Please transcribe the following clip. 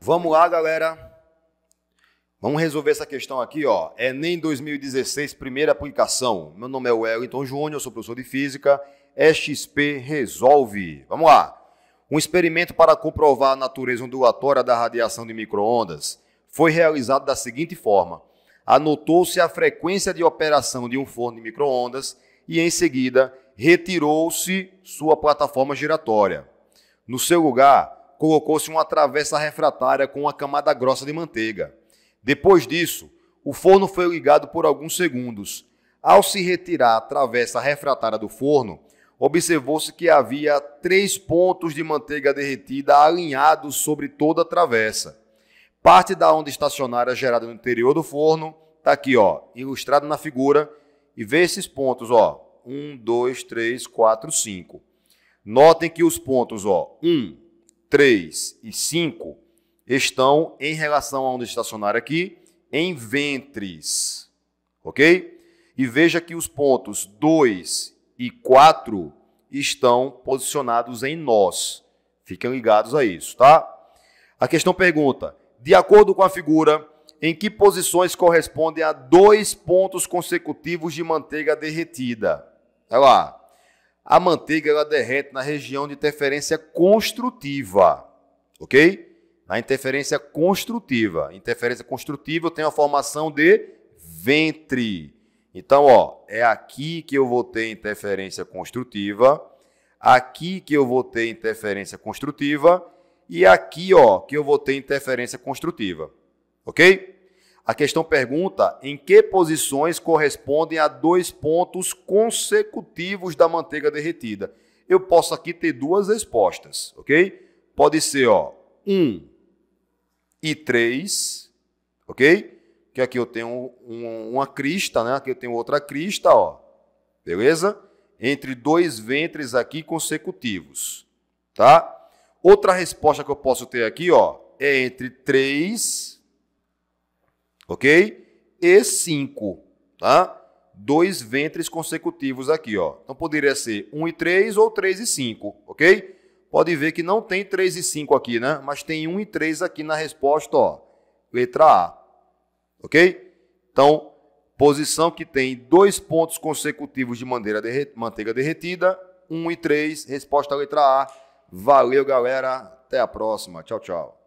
Vamos lá, galera. Vamos resolver essa questão aqui, ó. Enem 2016, primeira aplicação. Meu nome é Wellington Júnior, sou professor de física. Xp Resolve. Vamos lá. Um experimento para comprovar a natureza ondulatória da radiação de microondas foi realizado da seguinte forma: anotou-se a frequência de operação de um forno de microondas e em seguida retirou-se sua plataforma giratória. No seu lugar, colocou-se uma travessa refratária com uma camada grossa de manteiga. Depois disso, o forno foi ligado por alguns segundos. Ao se retirar a travessa refratária do forno, observou-se que havia três pontos de manteiga derretida alinhados sobre toda a travessa. Parte da onda estacionária gerada no interior do forno está aqui, ó, ilustrado na figura, e vê esses pontos, ó, 1, 2, 3, 4, 5. Notem que os pontos, ó, 1, um, 3 e 5 estão em relação a onde estacionaram aqui, em ventres, ok? E veja que os pontos 2 e 4 estão posicionados em nós. Fiquem ligados a isso, tá? A questão pergunta: de acordo com a figura, em que posições correspondem a dois pontos consecutivos de manteiga derretida? Olha lá a manteiga ela derrete na região de interferência construtiva, ok? Na interferência construtiva. Interferência construtiva eu tenho a formação de ventre. Então, ó, é aqui que eu vou ter interferência construtiva, aqui que eu vou ter interferência construtiva e aqui, ó, que eu vou ter interferência construtiva, ok? A questão pergunta em que posições correspondem a dois pontos consecutivos da manteiga derretida. Eu posso aqui ter duas respostas, ok? Pode ser, ó, 1 um e 3, ok? Que aqui eu tenho um, uma crista, né? Aqui eu tenho outra crista, ó. Beleza? Entre dois ventres aqui consecutivos, tá? Outra resposta que eu posso ter aqui, ó, é entre 3 ok? E 5, tá? Dois ventres consecutivos aqui, ó. Então poderia ser 1 e 3 ou 3 e 5, ok? Pode ver que não tem 3 e 5 aqui, né? Mas tem 1 e 3 aqui na resposta, ó. Letra A, ok? Então, posição que tem dois pontos consecutivos de manteiga derretida, 1 e 3, resposta letra A. Valeu, galera. Até a próxima. Tchau, tchau.